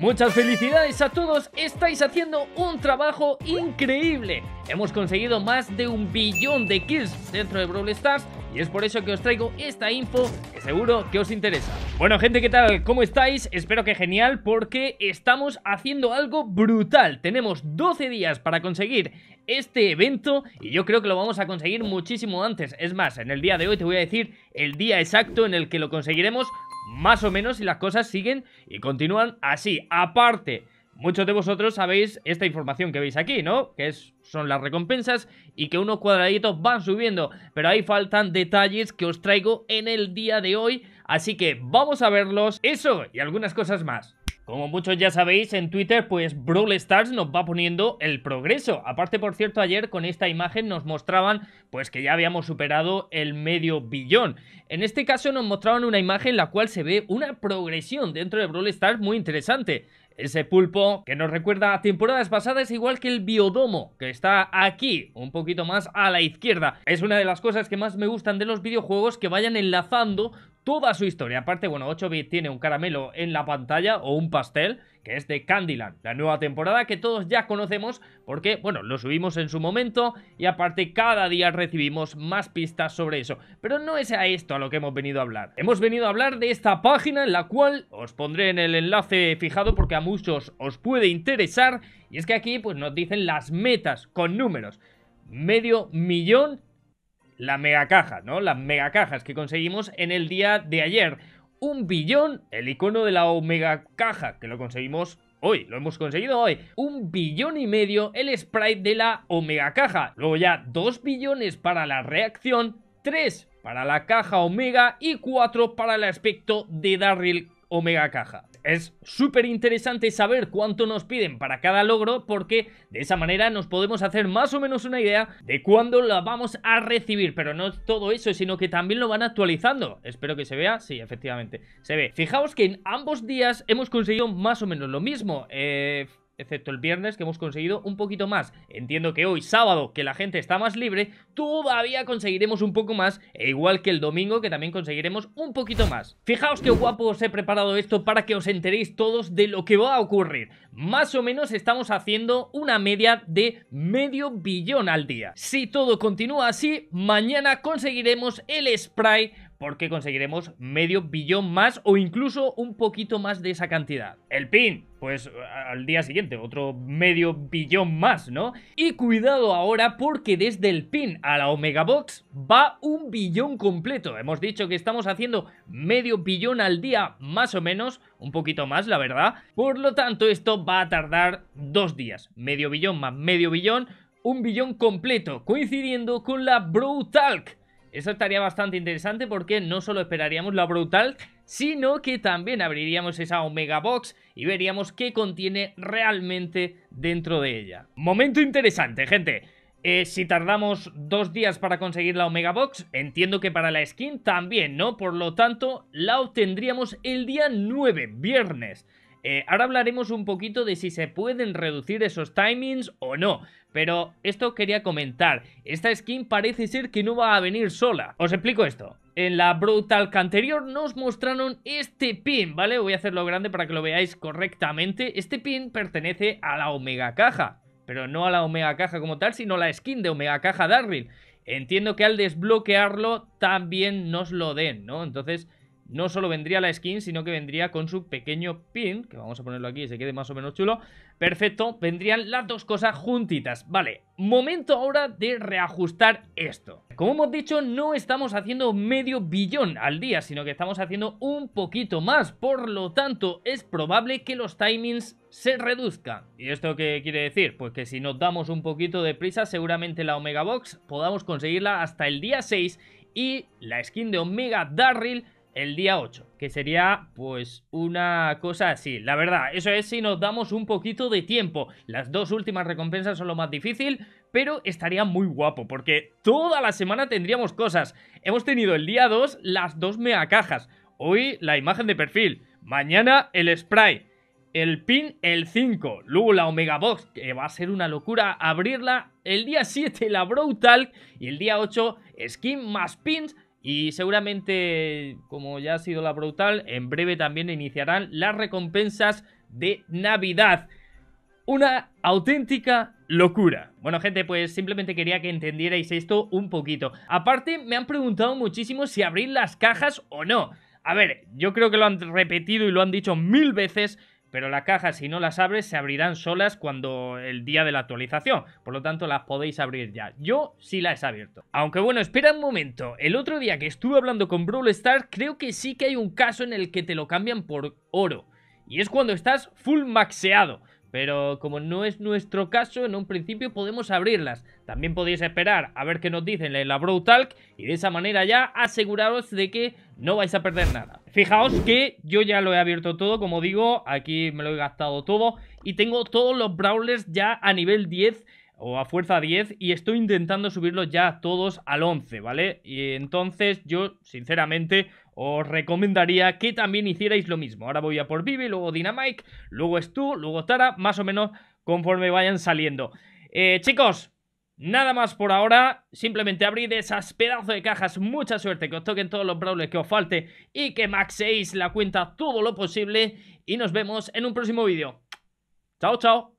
Muchas felicidades a todos, estáis haciendo un trabajo increíble. Hemos conseguido más de un billón de kills dentro de Brawl Stars y es por eso que os traigo esta info que seguro que os interesa. Bueno gente, ¿qué tal? ¿Cómo estáis? Espero que genial porque estamos haciendo algo brutal. Tenemos 12 días para conseguir este evento y yo creo que lo vamos a conseguir muchísimo antes. Es más, en el día de hoy te voy a decir el día exacto en el que lo conseguiremos más o menos y las cosas siguen y continúan así. Aparte, muchos de vosotros sabéis esta información que veis aquí, ¿no? Que es, son las recompensas y que unos cuadraditos van subiendo, pero ahí faltan detalles que os traigo en el día de hoy, así que vamos a verlos, eso y algunas cosas más. Como muchos ya sabéis, en Twitter, pues Brawl Stars nos va poniendo el progreso. Aparte, por cierto, ayer con esta imagen nos mostraban pues que ya habíamos superado el medio billón. En este caso nos mostraban una imagen en la cual se ve una progresión dentro de Brawl Stars muy interesante. Ese pulpo que nos recuerda a temporadas pasadas igual que el biodomo, que está aquí, un poquito más a la izquierda. Es una de las cosas que más me gustan de los videojuegos, que vayan enlazando toda su historia. Aparte, bueno, 8-bit tiene un caramelo en la pantalla o un pastel, que es de Candyland, la nueva temporada que todos ya conocemos porque, bueno, lo subimos en su momento y aparte cada día recibimos más pistas sobre eso. Pero no es a esto a lo que hemos venido a hablar. Hemos venido a hablar de esta página en la cual os pondré en el enlace fijado porque a muchos os puede interesar y es que aquí pues nos dicen las metas con números medio millón la mega caja, ¿no? Las mega cajas que conseguimos en el día de ayer. Un billón, el icono de la omega caja, que lo conseguimos hoy, lo hemos conseguido hoy. Un billón y medio el sprite de la omega caja. Luego ya dos billones para la reacción, tres para la caja omega y cuatro para el aspecto de Darryl omega caja es súper interesante saber cuánto nos piden para cada logro porque de esa manera nos podemos hacer más o menos una idea de cuándo la vamos a recibir. Pero no todo eso, sino que también lo van actualizando. Espero que se vea. Sí, efectivamente, se ve. Fijaos que en ambos días hemos conseguido más o menos lo mismo. Eh excepto el viernes, que hemos conseguido un poquito más. Entiendo que hoy, sábado, que la gente está más libre, todavía conseguiremos un poco más, e igual que el domingo, que también conseguiremos un poquito más. Fijaos qué guapo os he preparado esto para que os enteréis todos de lo que va a ocurrir. Más o menos estamos haciendo una media de medio billón al día. Si todo continúa así, mañana conseguiremos el spray porque conseguiremos medio billón más o incluso un poquito más de esa cantidad. El pin, pues al día siguiente, otro medio billón más, ¿no? Y cuidado ahora porque desde el pin a la Omega Box va un billón completo. Hemos dicho que estamos haciendo medio billón al día, más o menos, un poquito más, la verdad. Por lo tanto, esto va a tardar dos días. Medio billón más medio billón, un billón completo, coincidiendo con la Brutalk. Eso estaría bastante interesante porque no solo esperaríamos la brutal, sino que también abriríamos esa Omega Box y veríamos qué contiene realmente dentro de ella. Momento interesante, gente. Eh, si tardamos dos días para conseguir la Omega Box, entiendo que para la skin también, ¿no? Por lo tanto, la obtendríamos el día 9, viernes. Eh, ahora hablaremos un poquito de si se pueden reducir esos timings o no, pero esto quería comentar, esta skin parece ser que no va a venir sola. Os explico esto. En la brutal anterior nos mostraron este pin, ¿vale? Voy a hacerlo grande para que lo veáis correctamente. Este pin pertenece a la Omega Caja, pero no a la Omega Caja como tal, sino a la skin de Omega Caja Darryl. Entiendo que al desbloquearlo también nos lo den, ¿no? Entonces no solo vendría la skin, sino que vendría con su pequeño pin, que vamos a ponerlo aquí, y se quede más o menos chulo. Perfecto, vendrían las dos cosas juntitas. Vale, momento ahora de reajustar esto. Como hemos dicho, no estamos haciendo medio billón al día, sino que estamos haciendo un poquito más. Por lo tanto, es probable que los timings se reduzcan. ¿Y esto qué quiere decir? Pues que si nos damos un poquito de prisa, seguramente la Omega Box podamos conseguirla hasta el día 6 y la skin de Omega Darryl el día 8, que sería pues una cosa así. La verdad, eso es si nos damos un poquito de tiempo. Las dos últimas recompensas son lo más difícil, pero estaría muy guapo porque toda la semana tendríamos cosas. Hemos tenido el día 2 las dos mega cajas. Hoy la imagen de perfil, mañana el spray, el pin el 5, luego la Omega Box, que va a ser una locura abrirla, el día 7 la brutal y el día 8 skin más pins y seguramente, como ya ha sido la brutal, en breve también iniciarán las recompensas de Navidad. Una auténtica locura. Bueno, gente, pues simplemente quería que entendierais esto un poquito. Aparte, me han preguntado muchísimo si abrir las cajas o no. A ver, yo creo que lo han repetido y lo han dicho mil veces, pero las cajas si no las abres se abrirán solas cuando el día de la actualización, por lo tanto las podéis abrir ya. Yo sí las he abierto. Aunque bueno, espera un momento, el otro día que estuve hablando con Brawl Stars creo que sí que hay un caso en el que te lo cambian por oro, y es cuando estás full maxeado. Pero como no es nuestro caso, en un principio podemos abrirlas. También podéis esperar a ver qué nos dicen en la Brawl y de esa manera ya aseguraros de que no vais a perder nada. Fijaos que yo ya lo he abierto todo, como digo, aquí me lo he gastado todo y tengo todos los Brawlers ya a nivel 10 o a fuerza 10 y estoy intentando subirlos ya todos al 11, ¿vale? Y entonces yo, sinceramente, os recomendaría que también hicierais lo mismo. Ahora voy a por Vivi, luego Dynamite, luego Stu, luego Tara, más o menos conforme vayan saliendo. Eh, chicos, Nada más por ahora, simplemente abrid esas pedazos de cajas, mucha suerte, que os toquen todos los brawlers que os falte y que maxéis la cuenta todo lo posible y nos vemos en un próximo vídeo. Chao, chao.